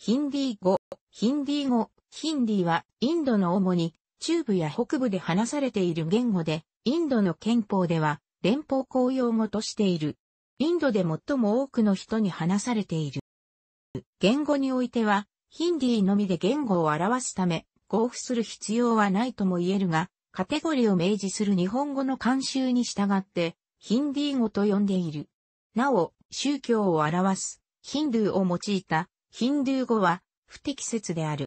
ヒンディー語。ヒンディー語。ヒンディーは、インドの主に、中部や北部で話されている言語で、インドの憲法では、連邦公用語としている。インドで最も多くの人に話されている。言語においては、ヒンディーのみで言語を表すため、交付する必要はないとも言えるが、カテゴリーを明示する日本語の慣習に従って、ヒンディー語と呼んでいる。なお、宗教を表す、ヒンドゥーを用いたヒンドゥー語は不適切である。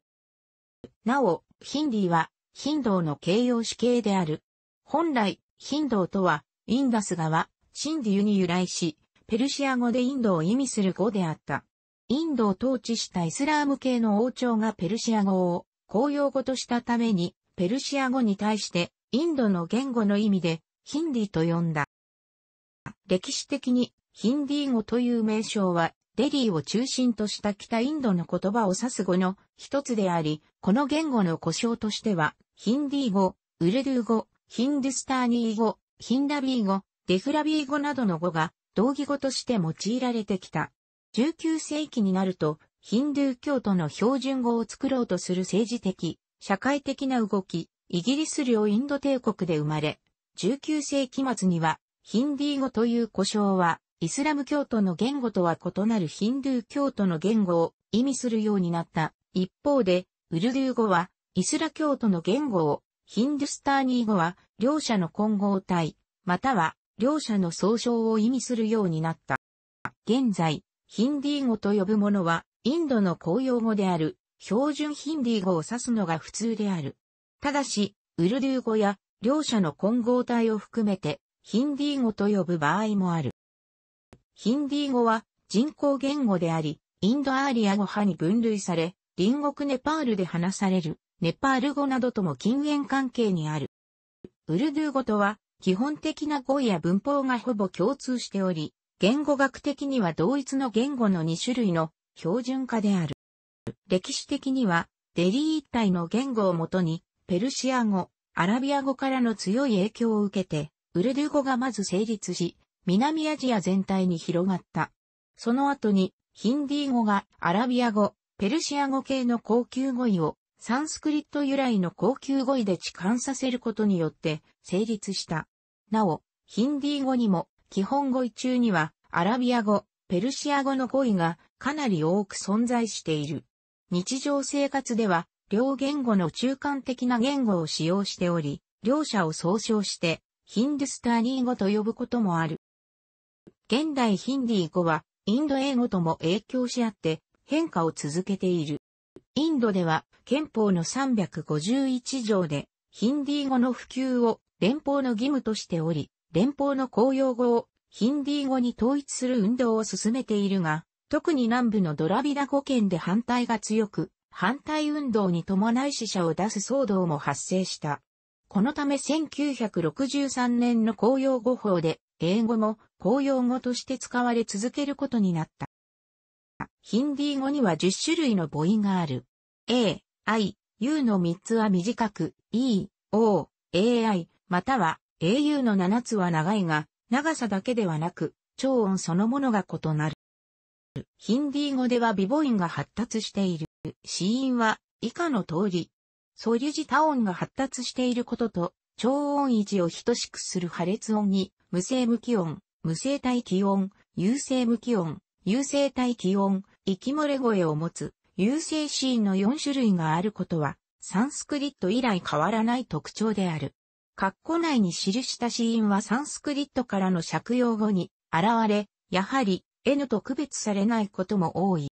なお、ヒンディーは、ヒンドーの形容詞形である。本来、ヒンドーとは、インダス川、シンディユに由来し、ペルシア語でインドを意味する語であった。インドを統治したイスラーム系の王朝がペルシア語を公用語としたために、ペルシア語に対して、インドの言語の意味で、ヒンディーと呼んだ。歴史的に、ヒンディー語という名称は、デリーを中心とした北インドの言葉を指す語の一つであり、この言語の故障としては、ヒンディー語、ウルドゥー語、ヒンドゥスターニー語、ヒンダビー語、デフラビー語などの語が同義語として用いられてきた。19世紀になると、ヒンドゥー教徒の標準語を作ろうとする政治的、社会的な動き、イギリス領インド帝国で生まれ、19世紀末には、ヒンディー語という呼称は、イスラム教徒の言語とは異なるヒンドゥー教徒の言語を意味するようになった。一方で、ウルドゥー語は、イスラ教徒の言語を、ヒンドゥスターニー語は、両者の混合体、または、両者の総称を意味するようになった。現在、ヒンディー語と呼ぶものは、インドの公用語である、標準ヒンディー語を指すのが普通である。ただし、ウルドゥー語や、両者の混合体を含めて、ヒンディー語と呼ぶ場合もある。ヒンディー語は人口言語であり、インドアーリア語派に分類され、隣国ネパールで話される、ネパール語などとも近縁関係にある。ウルドゥー語とは、基本的な語彙や文法がほぼ共通しており、言語学的には同一の言語の2種類の標準化である。歴史的には、デリー一帯の言語をもとに、ペルシア語、アラビア語からの強い影響を受けて、ウルドゥー語がまず成立し、南アジア全体に広がった。その後に、ヒンディー語がアラビア語、ペルシア語系の高級語彙をサンスクリット由来の高級語彙で置換させることによって成立した。なお、ヒンディー語にも基本語彙中にはアラビア語、ペルシア語の語彙がかなり多く存在している。日常生活では両言語の中間的な言語を使用しており、両者を総称してヒンドゥスターニー語と呼ぶこともある。現代ヒンディー語は、インド英語とも影響し合って変化を続けている。インドでは憲法の351条でヒンディー語の普及を連邦の義務としており、連邦の公用語をヒンディー語に統一する運動を進めているが、特に南部のドラビダ語圏で反対が強く、反対運動に伴い死者を出す騒動も発生した。このため1963年の公用語法で英語も公用語として使われ続けることになった。ヒンディー語には10種類の母音がある。A、I、U の3つは短く、E、O、AI、または AU の7つは長いが、長さだけではなく、超音そのものが異なる。ヒンディー語では微母音が発達している。死因は以下の通り、ソリュジタ音が発達していることと、超音維持を等しくする破裂音に、無声無気音、無生体気温、有生無気温、有生体気温、息漏れ声を持つ、有生シーンの4種類があることは、サンスクリット以来変わらない特徴である。括弧内に記したシーンはサンスクリットからの借用後に現れ、やはり N と区別されないことも多い。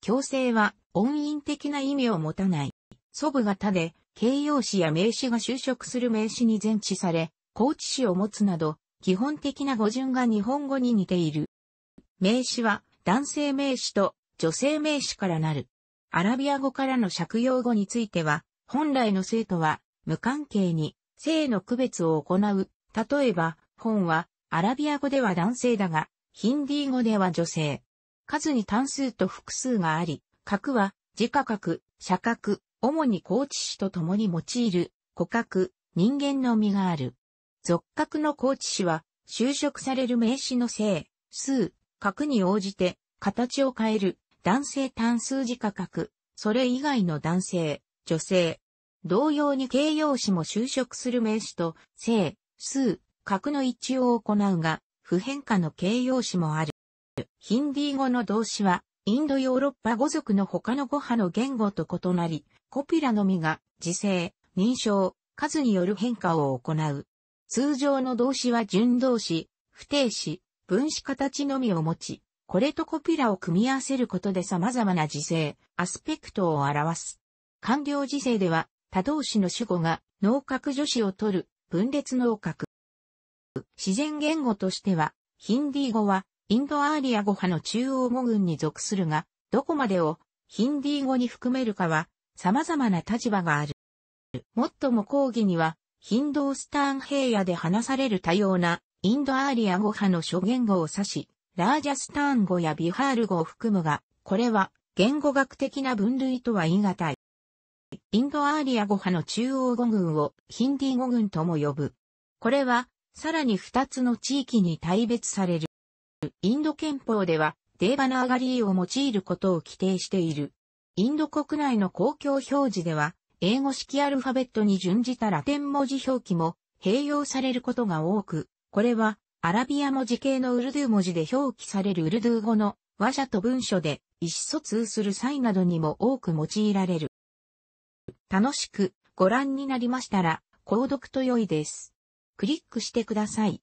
強制は音韻的な意味を持たない。祖母型で形容詞や名詞が就職する名詞に前置され、高知詞を持つなど、基本的な語順が日本語に似ている。名詞は男性名詞と女性名詞からなる。アラビア語からの借用語については、本来の生徒は無関係に性の区別を行う。例えば、本はアラビア語では男性だが、ヒンディー語では女性。数に単数と複数があり、格は自家格、社格、主に高知市と共に用いる、古角、人間の実がある。属格の高知氏は、就職される名詞の性、数、格に応じて、形を変える、男性単数字価格、それ以外の男性、女性。同様に形容詞も就職する名詞と、性、数、格の一致を行うが、不変化の形容詞もある。ヒンディー語の動詞は、インドヨーロッパ語族の他の語派の言語と異なり、コピラのみが、時制、認証、数による変化を行う。通常の動詞は準動詞、不定詞、分詞形のみを持ち、これとコピラを組み合わせることで様々な時勢、アスペクトを表す。官僚時勢では、他動詞の主語が、脳核助詞を取る、分裂脳核。自然言語としては、ヒンディー語は、インドアーリア語派の中央語群に属するが、どこまでを、ヒンディー語に含めるかは、様々な立場がある。もっとも講義には、ヒンドースターン平野で話される多様なインドアーリア語派の諸言語を指し、ラージャスターン語やビハール語を含むが、これは言語学的な分類とは言い難い。インドアーリア語派の中央語群をヒンディー語群とも呼ぶ。これは、さらに2つの地域に大別される。インド憲法では、デーバナーガリーを用いることを規定している。インド国内の公共表示では、英語式アルファベットに準じたラテン文字表記も併用されることが多く、これはアラビア文字系のウルドゥー文字で表記されるウルドゥー語の話者と文書で意思疎通する際などにも多く用いられる。楽しくご覧になりましたら、購読と良いです。クリックしてください。